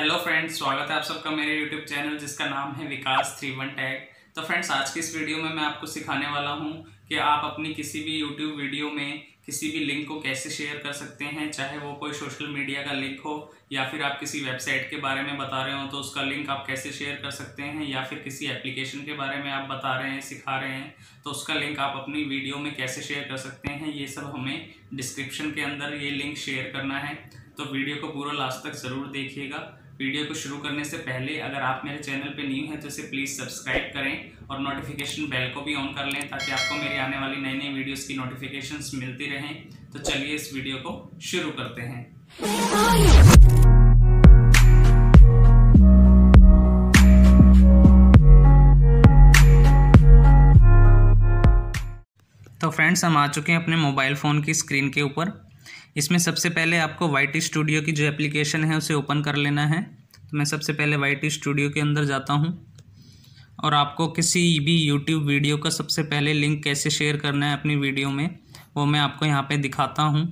hello friends स्वागत है आप सबका मेरे यूट्यूब चैनल जिसका नाम है विकास थ्री वन टैग तो फ्रेंड्स आज की इस वीडियो में मैं आपको सिखाने वाला हूं कि आप अपनी किसी भी यूट्यूब वीडियो में किसी भी लिंक को कैसे शेयर कर सकते हैं चाहे वो कोई सोशल मीडिया का लिंक हो या फिर आप किसी वेबसाइट के बारे में बता रहे हो तो उसका लिंक आप कैसे शेयर कर सकते हैं या फिर किसी एप्लीकेशन के बारे में आप बता रहे हैं सिखा रहे हैं तो उसका लिंक आप अपनी वीडियो में कैसे शेयर कर सकते हैं ये सब हमें डिस्क्रिप्शन के अंदर ये लिंक शेयर करना है तो वीडियो को पूरा लास्ट तक ज़रूर देखिएगा वीडियो को शुरू करने से पहले अगर आप मेरे चैनल पे न्यू हैं तो इसे प्लीज़ सब्सक्राइब करें और नोटिफिकेशन बेल को भी ऑन कर लें ताकि आपको मेरी आने वाली नई नई वीडियोस की नोटिफिकेशंस मिलती रहें तो चलिए इस वीडियो को शुरू करते हैं तो फ्रेंड्स हम आ चुके हैं अपने मोबाइल फ़ोन की स्क्रीन के ऊपर इसमें सबसे पहले आपको वाई स्टूडियो की जो एप्लीकेशन है उसे ओपन कर लेना है तो मैं सबसे पहले वाई स्टूडियो के अंदर जाता हूँ और आपको किसी भी यूट्यूब वीडियो का सबसे पहले लिंक कैसे शेयर करना है अपनी वीडियो में वो मैं आपको यहाँ पर दिखाता हूँ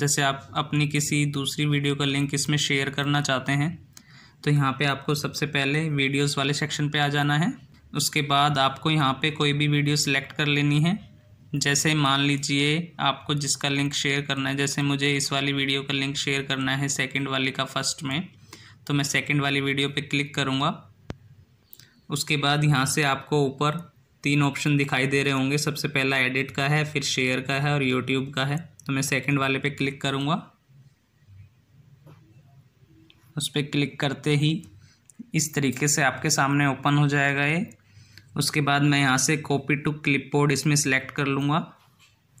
जैसे आप अपनी किसी दूसरी वीडियो का लिंक इसमें शेयर करना चाहते हैं तो यहाँ पे आपको सबसे पहले वीडियोस वाले सेक्शन पे आ जाना है उसके बाद आपको यहाँ पे कोई भी वीडियो सिलेक्ट कर लेनी है जैसे मान लीजिए आपको जिसका लिंक शेयर करना है जैसे मुझे इस वाली वीडियो का लिंक शेयर करना है सेकंड वाली का फर्स्ट में तो मैं सेकंड वाली वीडियो पे क्लिक करूँगा उसके बाद यहाँ से आपको ऊपर तीन ऑप्शन दिखाई दे रहे होंगे सबसे पहला एडिट का है फिर शेयर का है और यूट्यूब का है तो मैं सेकेंड वाले पर क्लिक करूँगा उस पर क्लिक करते ही इस तरीके से आपके सामने ओपन हो जाएगा ये उसके बाद मैं यहाँ से कॉपी टू क्लिपबोर्ड इसमें सेलेक्ट कर लूँगा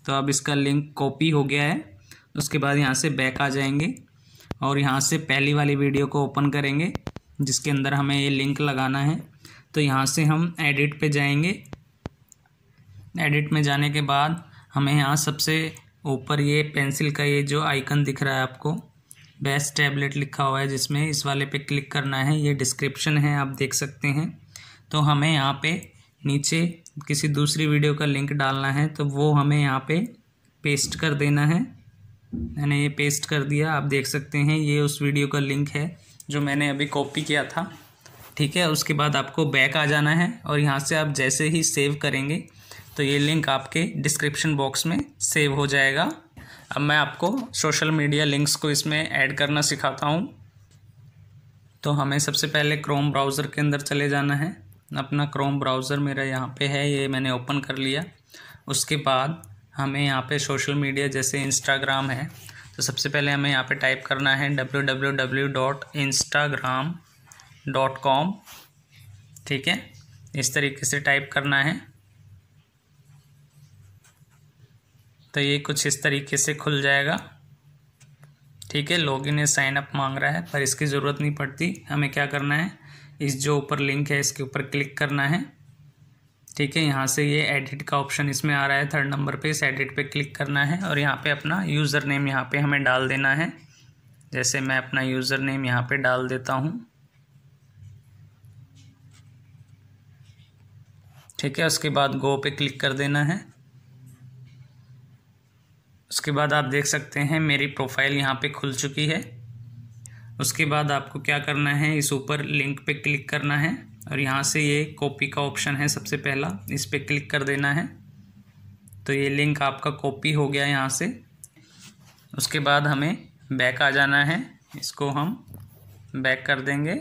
तो अब इसका लिंक कॉपी हो गया है उसके बाद यहाँ से बैक आ जाएंगे और यहाँ से पहली वाली वीडियो को ओपन करेंगे जिसके अंदर हमें ये लिंक लगाना है तो यहाँ से हम एडिट पे जाएंगे एडिट में जाने के बाद हमें यहाँ सबसे ऊपर ये पेंसिल का ये जो आइकन दिख रहा है आपको बेस्ट टैबलेट लिखा हुआ है जिसमें इस वाले पे क्लिक करना है ये डिस्क्रिप्शन है आप देख सकते हैं तो हमें यहाँ पे नीचे किसी दूसरी वीडियो का लिंक डालना है तो वो हमें यहाँ पे पेस्ट कर देना है मैंने ये पेस्ट कर दिया आप देख सकते हैं ये उस वीडियो का लिंक है जो मैंने अभी कॉपी किया था ठीक है उसके बाद आपको बैक आ जाना है और यहाँ से आप जैसे ही सेव करेंगे तो ये लिंक आपके डिस्क्रिप्शन बॉक्स में सेव हो जाएगा अब मैं आपको सोशल मीडिया लिंक्स को इसमें ऐड करना सिखाता हूँ तो हमें सबसे पहले क्रोम ब्राउज़र के अंदर चले जाना है अपना क्रोम ब्राउज़र मेरा यहाँ पे है ये मैंने ओपन कर लिया उसके बाद हमें यहाँ पे सोशल मीडिया जैसे इंस्टाग्राम है तो सबसे पहले हमें यहाँ पे टाइप करना है W W W dot Instagram dot com ठीक है इस तरीके से टाइप करना है तो ये कुछ इस तरीके से खुल जाएगा ठीक है लॉगिन इन साइन अप मांग रहा है पर इसकी ज़रूरत नहीं पड़ती हमें क्या करना है इस जो ऊपर लिंक है इसके ऊपर क्लिक करना है ठीक है यहाँ से ये एडिट का ऑप्शन इसमें आ रहा है थर्ड नंबर पे इस एडिट पे क्लिक करना है और यहाँ पे अपना यूज़र नेम यहाँ पे हमें डाल देना है जैसे मैं अपना यूज़र नेम यहाँ पे डाल देता हूँ ठीक है उसके बाद गो पे क्लिक कर देना है उसके बाद आप देख सकते हैं मेरी प्रोफाइल यहाँ पे खुल चुकी है उसके बाद आपको क्या करना है इस ऊपर लिंक पे क्लिक करना है और यहाँ से ये कॉपी का ऑप्शन है सबसे पहला इस पर क्लिक कर देना है तो ये लिंक आपका कॉपी हो गया यहाँ से उसके बाद हमें बैक आ जाना है इसको हम बैक कर देंगे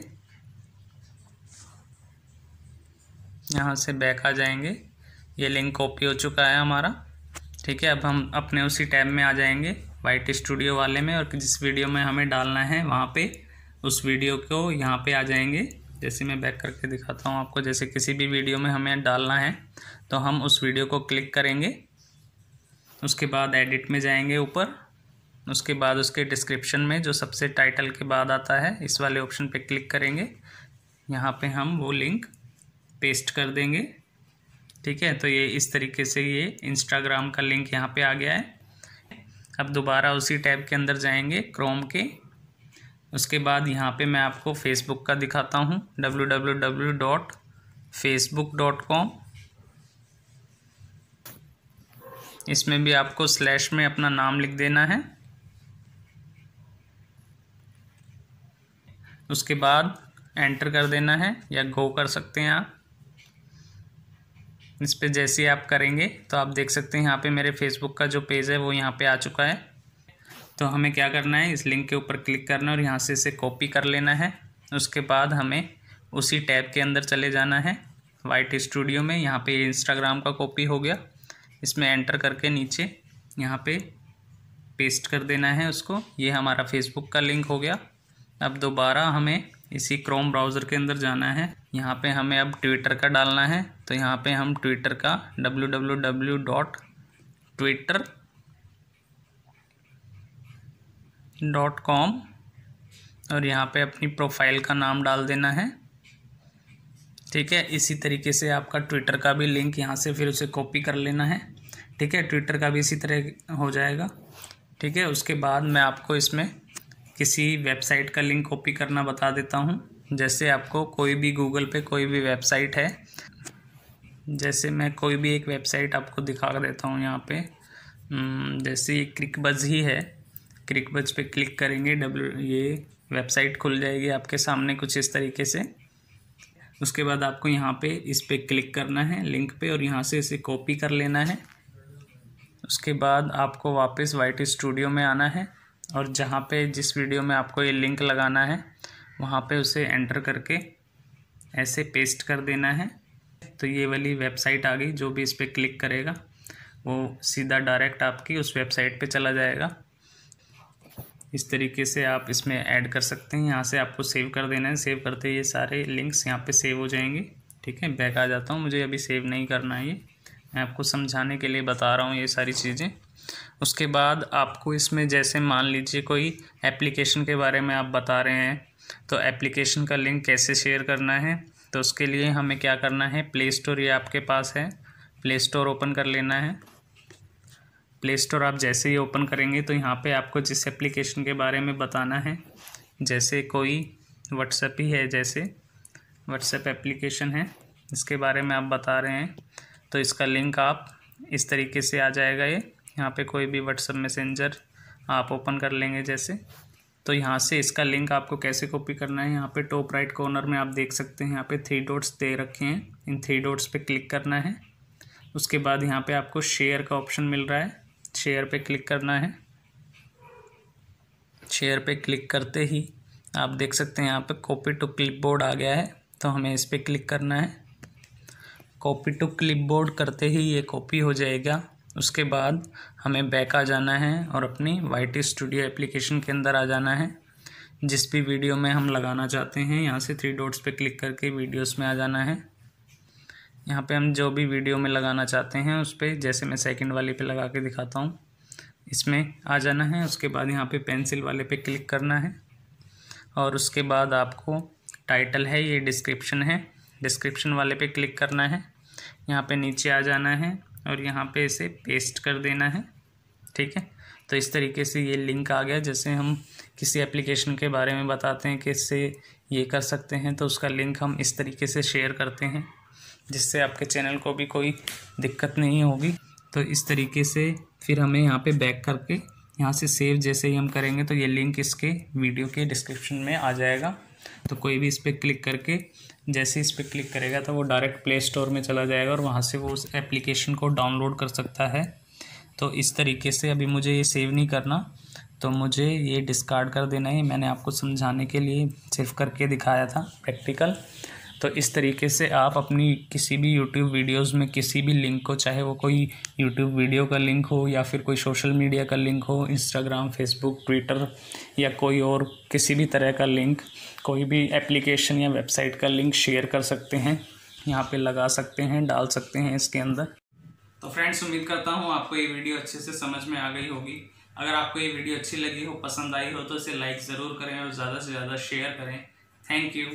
यहाँ से बैक आ जाएंगे ये लिंक कॉपी हो चुका है हमारा ठीक है अब हम अपने उसी टैब में आ जाएंगे वाइट स्टूडियो वाले में और जिस वीडियो में हमें डालना है वहाँ पे उस वीडियो को यहाँ पे आ जाएंगे जैसे मैं बैक करके दिखाता हूँ आपको जैसे किसी भी वीडियो में हमें डालना है तो हम उस वीडियो को क्लिक करेंगे उसके बाद एडिट में जाएंगे ऊपर उसके बाद उसके डिस्क्रिप्शन में जो सबसे टाइटल के बाद आता है इस वाले ऑप्शन पर क्लिक करेंगे यहाँ पर हम वो लिंक पेस्ट कर देंगे ठीक है तो ये इस तरीके से ये इंस्टाग्राम का लिंक यहाँ पे आ गया है अब दोबारा उसी टैब के अंदर जाएंगे क्रोम के उसके बाद यहाँ पे मैं आपको फेसबुक का दिखाता हूँ W W W dot Facebook dot com इसमें भी आपको स्लैश में अपना नाम लिख देना है उसके बाद एंटर कर देना है या गो कर सकते हैं आप इस पर जैसे आप करेंगे तो आप देख सकते हैं यहाँ पे मेरे फेसबुक का जो पेज है वो यहाँ पे आ चुका है तो हमें क्या करना है इस लिंक के ऊपर क्लिक करना है और यहाँ से इसे कॉपी कर लेना है उसके बाद हमें उसी टैब के अंदर चले जाना है वाइट स्टूडियो में यहाँ पे इंस्टाग्राम का कॉपी हो गया इसमें एंटर करके नीचे यहाँ पे पेस्ट कर देना है उसको ये हमारा फेसबुक का लिंक हो गया अब दोबारा हमें इसी क्रोम ब्राउज़र के अंदर जाना है यहाँ पे हमें अब ट्विटर का डालना है तो यहाँ पे हम ट्विटर का W W W dot Twitter dot com और यहाँ पे अपनी प्रोफाइल का नाम डाल देना है ठीक है इसी तरीके से आपका ट्विटर का भी लिंक यहाँ से फिर उसे कॉपी कर लेना है ठीक है ट्विटर का भी इसी तरह हो जाएगा ठीक है उसके बाद मैं आपको इसमें किसी वेबसाइट का लिंक कॉपी करना बता देता हूँ जैसे आपको कोई भी गूगल पे कोई भी वेबसाइट है जैसे मैं कोई भी एक वेबसाइट आपको दिखा देता हूँ यहाँ पे हम्म, जैसे ये क्रिकबज ही है क्रिकबज पे क्लिक करेंगे डब्ल्यू ये वेबसाइट खुल जाएगी आपके सामने कुछ इस तरीके से उसके बाद आपको यहाँ पे इस पर क्लिक करना है लिंक पे और यहाँ से इसे कॉपी कर लेना है उसके बाद आपको वापस वाइट स्टूडियो में आना है और जहाँ पे जिस वीडियो में आपको ये लिंक लगाना है वहाँ पे उसे एंटर करके ऐसे पेस्ट कर देना है तो ये वाली वेबसाइट आ गई जो भी इस पर क्लिक करेगा वो सीधा डायरेक्ट आपकी उस वेबसाइट पे चला जाएगा इस तरीके से आप इसमें ऐड कर सकते हैं यहाँ से आपको सेव कर देना है सेव करते ये सारे लिंक्स यहाँ पर सेव हो जाएंगे ठीक है बैक आ जाता हूँ मुझे अभी सेव नहीं करना है ये मैं आपको समझाने के लिए बता रहा हूँ ये सारी चीज़ें उसके बाद आपको इसमें जैसे मान लीजिए कोई एप्लीकेशन के बारे में आप बता रहे हैं तो एप्लीकेशन का लिंक कैसे शेयर करना है तो उसके लिए हमें क्या करना है प्ले स्टोर ये आपके पास है प्ले स्टोर ओपन कर लेना है प्ले स्टोर आप जैसे ही ओपन करेंगे तो यहाँ पे आपको जिस एप्लीकेशन के बारे में बताना है जैसे कोई व्हाट्सएप ही है जैसे व्हाट्सएप एप्लीकेशन है इसके बारे में आप बता रहे हैं तो इसका लिंक आप इस तरीके से आ जाएगा ये यहाँ पे कोई भी व्हाट्सअप मैसेंजर आप ओपन कर लेंगे जैसे तो यहाँ से इसका लिंक आपको कैसे कॉपी करना है यहाँ पे टॉप राइट कॉर्नर में आप देख सकते हैं यहाँ पे थ्री डॉट्स दे रखे हैं इन थ्री डॉट्स पे क्लिक करना है उसके बाद यहाँ पे आपको शेयर का ऑप्शन मिल रहा है शेयर पे क्लिक करना है शेयर पे क्लिक करते ही आप देख सकते हैं यहाँ पे कॉपी टू क्लिप आ गया है तो हमें इस पर क्लिक करना है कॉपी टू क्लिपबोर्ड करते ही ये कॉपी हो जाएगा उसके बाद हमें बैक आ जाना है और अपनी वाई स्टूडियो एप्लीकेशन के अंदर आ जाना है जिस भी वीडियो में हम लगाना चाहते हैं यहाँ से थ्री डॉट्स पे क्लिक करके वीडियोस में आ जाना है यहाँ पे हम जो भी वीडियो में लगाना चाहते हैं उस पर जैसे मैं सेकंड वाले पे लगा के दिखाता हूँ इसमें आ जाना है उसके बाद यहाँ पे पेंसिल वाले पे क्लिक करना है और उसके बाद आपको टाइटल है ये डिस्क्रिप्शन है डिस्क्रिप्शन वाले पे क्लिक करना है यहाँ पे नीचे आ जाना है और यहाँ पे इसे पेस्ट कर देना है ठीक है तो इस तरीके से ये लिंक आ गया जैसे हम किसी एप्लीकेशन के बारे में बताते हैं कि इससे ये कर सकते हैं तो उसका लिंक हम इस तरीके से शेयर करते हैं जिससे आपके चैनल को भी कोई दिक्कत नहीं होगी तो इस तरीके से फिर हमें यहाँ पे बैक करके यहाँ से सेव जैसे ही हम करेंगे तो ये लिंक इसके वीडियो के डिस्क्रिप्शन में आ जाएगा तो कोई भी इस पर क्लिक करके जैसे इस पर क्लिक करेगा तो वो डायरेक्ट प्ले स्टोर में चला जाएगा और वहाँ से वो उस एप्लीकेशन को डाउनलोड कर सकता है तो इस तरीके से अभी मुझे ये सेव नहीं करना तो मुझे ये डिस्कार्ड कर देना है मैंने आपको समझाने के लिए सिर्फ करके दिखाया था प्रैक्टिकल तो इस तरीके से आप अपनी किसी भी यूट्यूब वीडियोस में किसी भी लिंक को चाहे वो कोई यूट्यूब वीडियो का लिंक हो या फिर कोई सोशल मीडिया का लिंक हो इंस्टाग्राम फेसबुक ट्विटर या कोई और किसी भी तरह का लिंक कोई भी एप्लीकेशन या वेबसाइट का लिंक शेयर कर सकते हैं यहाँ पे लगा सकते हैं डाल सकते हैं इसके अंदर तो फ्रेंड्स उम्मीद करता हूँ आपको ये वीडियो अच्छे से समझ में आ गई होगी अगर आपको ये वीडियो अच्छी लगी हो पसंद आई हो तो इसे लाइक ज़रूर करें और ज़्यादा से ज़्यादा शेयर करें थैंक यू